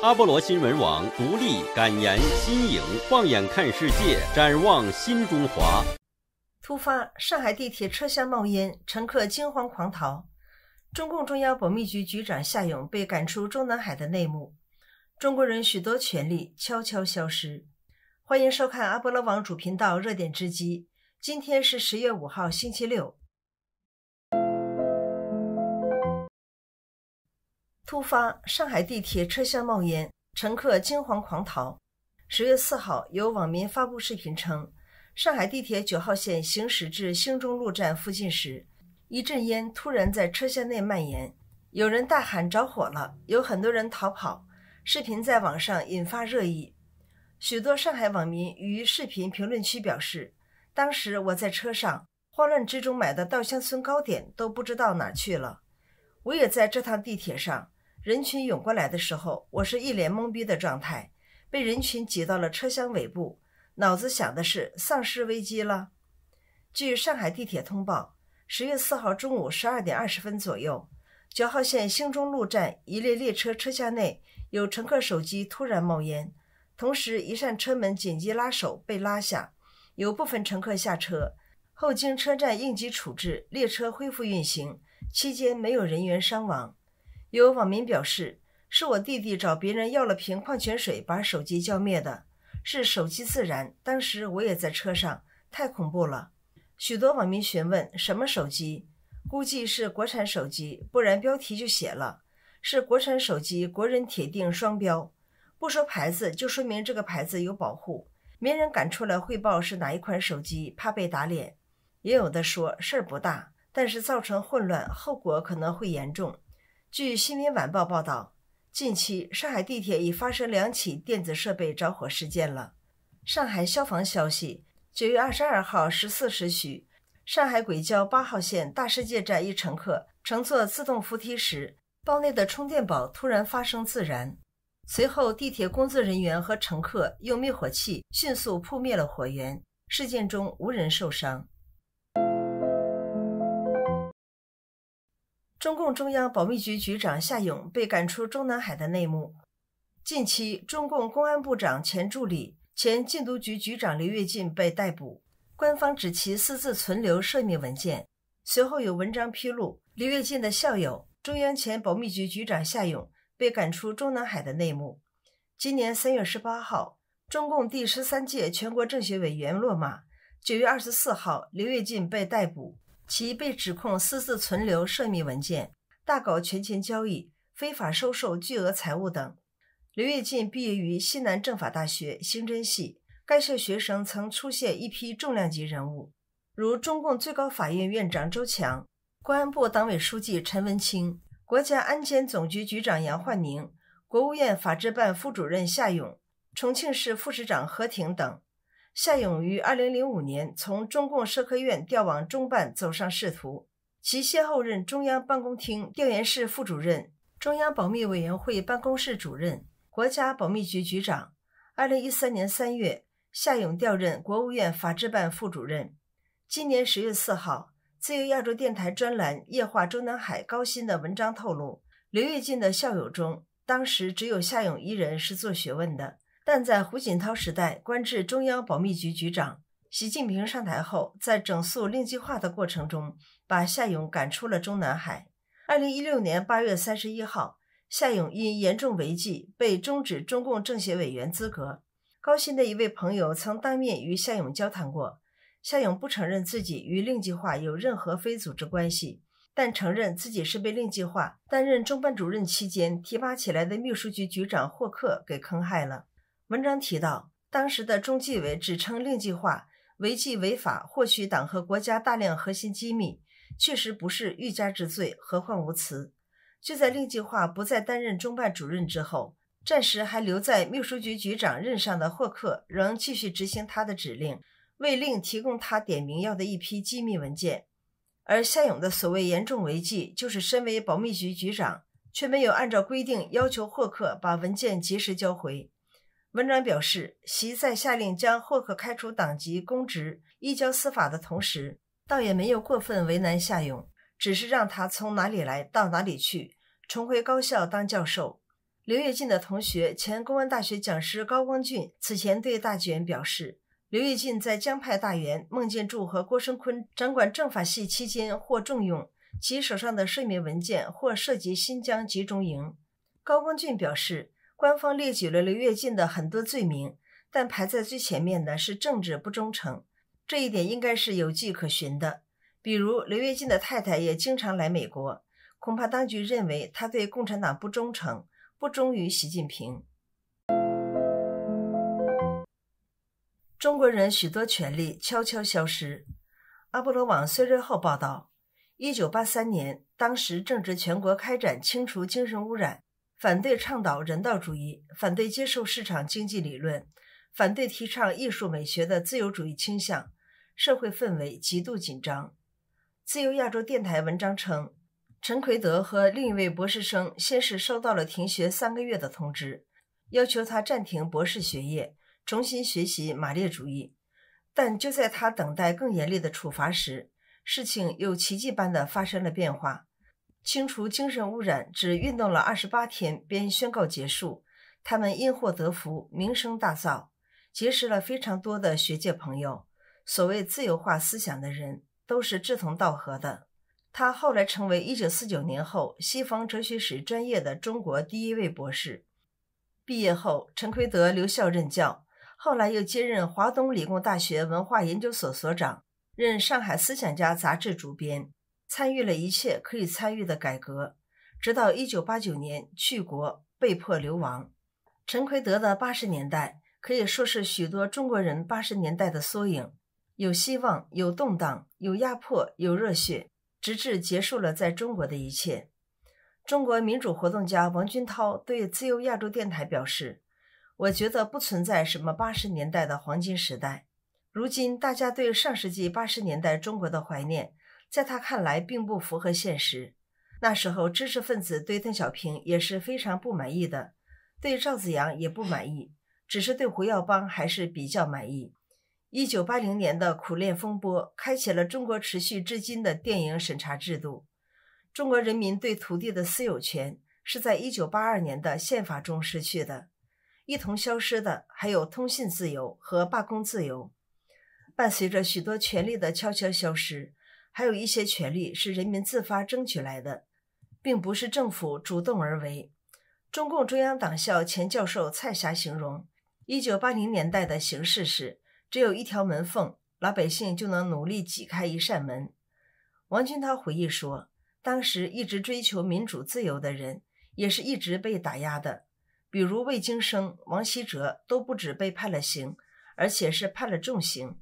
阿波罗新闻网独立、敢言、新颖，放眼看世界，展望新中华。突发：上海地铁车厢冒烟，乘客惊慌狂逃。中共中央保密局局长夏勇被赶出中南海的内幕。中国人许多权利悄悄消失。欢迎收看阿波罗网主频道热点之机。今天是十月五号，星期六。突发！上海地铁车厢冒烟，乘客惊慌狂逃。十月四号，有网民发布视频称，上海地铁九号线行驶至兴中路站附近时，一阵烟突然在车厢内蔓延，有人大喊“着火了”，有很多人逃跑。视频在网上引发热议，许多上海网民于视频评论区表示：“当时我在车上，慌乱之中买的稻香村糕点都不知道哪去了。”我也在这趟地铁上。人群涌过来的时候，我是一脸懵逼的状态，被人群挤到了车厢尾部，脑子想的是丧尸危机了。据上海地铁通报，十月四号中午十二点二十分左右，九号线兴中路站一列列车车厢内有乘客手机突然冒烟，同时一扇车门紧急拉手被拉下，有部分乘客下车。后经车站应急处置，列车恢复运行，期间没有人员伤亡。有网民表示：“是我弟弟找别人要了瓶矿泉水，把手机浇灭的，是手机自燃。当时我也在车上，太恐怖了。”许多网民询问：“什么手机？估计是国产手机，不然标题就写了是国产手机，国人铁定双标。不说牌子，就说明这个牌子有保护，没人敢出来汇报是哪一款手机，怕被打脸。”也有的说：“事儿不大，但是造成混乱，后果可能会严重。”据《新民晚报》报道，近期上海地铁已发生两起电子设备着火事件了。上海消防消息，九月二十二号十四时许，上海轨交八号线大世界站一乘客乘坐自动扶梯时，包内的充电宝突然发生自燃。随后，地铁工作人员和乘客用灭火器迅速扑灭了火源，事件中无人受伤。中共中央保密局局长夏勇被赶出中南海的内幕。近期，中共公安部长前助理、前禁毒局局长刘跃进被逮捕，官方指其私自存留涉密文件。随后有文章披露，刘跃进的校友、中央前保密局局长夏勇被赶出中南海的内幕。今年三月十八号，中共第十三届全国政协委员落马；九月二十四号，刘跃进被逮捕。其被指控私自存留涉密文件、大搞权钱交易、非法收受巨额财物等。刘跃进毕业于西南政法大学刑侦系，该校学生曾出现一批重量级人物，如中共最高法院院长周强、公安部党委书记陈文清、国家安监总局局长杨焕宁、国务院法制办副主任夏勇、重庆市副市长何挺等。夏勇于二零零五年从中共社科院调往中办走上仕途，其先后任中央办公厅调研室副主任、中央保密委员会办公室主任、国家保密局局长。二零一三年三月，夏勇调任国务院法制办副主任。今年十月四号，自由亚洲电台专栏夜话中南海高薪的文章透露，刘跃进的校友中，当时只有夏勇一人是做学问的。但在胡锦涛时代，官至中央保密局局长。习近平上台后，在整肃令计划的过程中，把夏勇赶出了中南海。二零一六年八月三十一号，夏勇因严重违纪被终止中共政协委员资格。高新的一位朋友曾当面与夏勇交谈过，夏勇不承认自己与令计划有任何非组织关系，但承认自己是被令计划担任中办主任期间提拔起来的秘书局局长霍克给坑害了。文章提到，当时的中纪委只称令计划违纪违法获取党和国家大量核心机密，确实不是欲加之罪，何患无辞。就在令计划不再担任中办主任之后，暂时还留在秘书局局长任上的霍克仍继续执行他的指令，为令提供他点名要的一批机密文件。而夏勇的所谓严重违纪，就是身为保密局局长，却没有按照规定要求霍克把文件及时交回。文章表示，习在下令将霍克开除党籍、公职，移交司法的同时，倒也没有过分为难夏勇，只是让他从哪里来到哪里去，重回高校当教授。刘跃进的同学、前公安大学讲师高光俊此前对大纪元表示，刘跃进在江派大员孟建柱和郭声琨掌管政法系期间获重用，其手上的涉密文件或涉及新疆集中营。高光俊表示。官方列举了刘跃进的很多罪名，但排在最前面的是政治不忠诚，这一点应该是有迹可循的。比如刘跃进的太太也经常来美国，恐怕当局认为他对共产党不忠诚，不忠于习近平。中国人许多权利悄悄消失。阿波罗网虽日后报道，一九八三年，当时正值全国开展清除精神污染。反对倡导人道主义，反对接受市场经济理论，反对提倡艺术美学的自由主义倾向，社会氛围极度紧张。自由亚洲电台文章称，陈奎德和另一位博士生先是收到了停学三个月的通知，要求他暂停博士学业，重新学习马列主义。但就在他等待更严厉的处罚时，事情又奇迹般的发生了变化。清除精神污染，只运动了二十八天便宣告结束。他们因祸得福，名声大噪，结识了非常多的学界朋友。所谓自由化思想的人，都是志同道合的。他后来成为一九四九年后西方哲学史专业的中国第一位博士。毕业后，陈奎德留校任教，后来又接任华东理工大学文化研究所所长，任《上海思想家》杂志主编。参与了一切可以参与的改革，直到一九八九年去国被迫流亡。陈奎德的八十年代可以说是许多中国人八十年代的缩影，有希望，有动荡，有压迫，有热血，直至结束了在中国的一切。中国民主活动家王军涛对自由亚洲电台表示：“我觉得不存在什么八十年代的黄金时代。如今大家对上世纪八十年代中国的怀念。”在他看来，并不符合现实。那时候，知识分子对邓小平也是非常不满意的，对赵子阳也不满意，只是对胡耀邦还是比较满意。一九八零年的“苦练风波”开启了中国持续至今的电影审查制度。中国人民对土地的私有权是在一九八二年的宪法中失去的，一同消失的还有通信自由和罢工自由，伴随着许多权利的悄悄消失。还有一些权利是人民自发争取来的，并不是政府主动而为。中共中央党校前教授蔡霞形容，一九八零年代的形势是只有一条门缝，老百姓就能努力挤开一扇门。王军涛回忆说，当时一直追求民主自由的人也是一直被打压的，比如魏京生、王希哲都不止被判了刑，而且是判了重刑。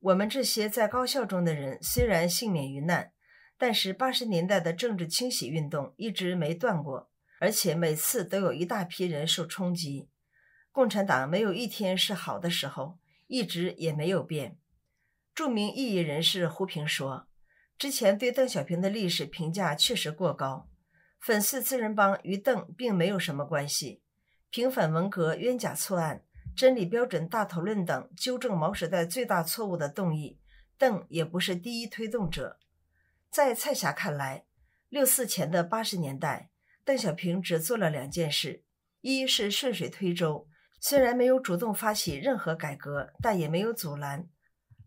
我们这些在高校中的人虽然幸免于难，但是八十年代的政治清洗运动一直没断过，而且每次都有一大批人受冲击。共产党没有一天是好的时候，一直也没有变。著名异议人士胡平说：“之前对邓小平的历史评价确实过高，粉刺四人帮与邓并没有什么关系，平反文革冤假错案。”真理标准大讨论等纠正毛时代最大错误的动议，邓也不是第一推动者。在蔡霞看来，六四前的八十年代，邓小平只做了两件事：一是顺水推舟，虽然没有主动发起任何改革，但也没有阻拦；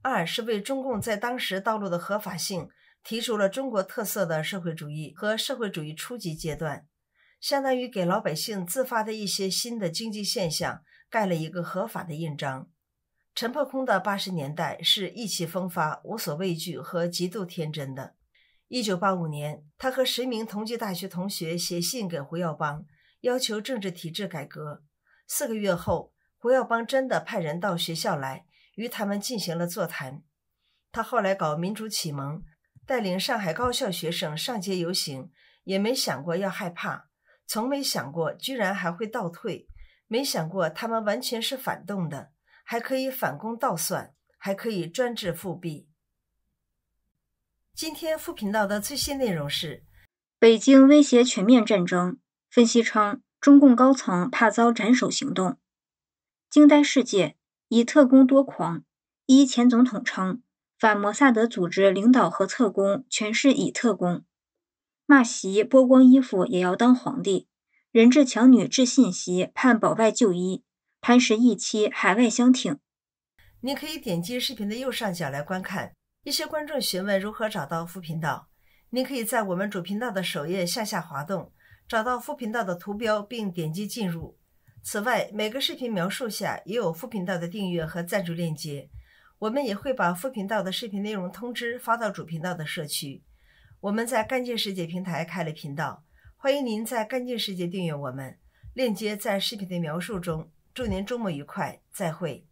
二是为中共在当时道路的合法性提出了中国特色的社会主义和社会主义初级阶段，相当于给老百姓自发的一些新的经济现象。盖了一个合法的印章。陈破空的八十年代是意气风发、无所畏惧和极度天真的。一九八五年，他和十名同济大学同学写信给胡耀邦，要求政治体制改革。四个月后，胡耀邦真的派人到学校来，与他们进行了座谈。他后来搞民主启蒙，带领上海高校学生上街游行，也没想过要害怕，从没想过居然还会倒退。没想过他们完全是反动的，还可以反攻倒算，还可以专制复辟。今天副频道的最新内容是：北京威胁全面战争，分析称中共高层怕遭斩首行动，惊呆世界。以特工多狂，一前总统称反摩萨德组织领导和特工全是乙特工，骂席剥光衣服也要当皇帝。人质强女致信息盼保外就医，潘石屹妻海外相挺。您可以点击视频的右上角来观看。一些观众询问如何找到副频道，您可以在我们主频道的首页向下滑动，找到副频道的图标并点击进入。此外，每个视频描述下也有副频道的订阅和赞助链接。我们也会把副频道的视频内容通知发到主频道的社区。我们在干净世界平台开了频道。欢迎您在“干净世界”订阅我们，链接在视频的描述中。祝您周末愉快，再会。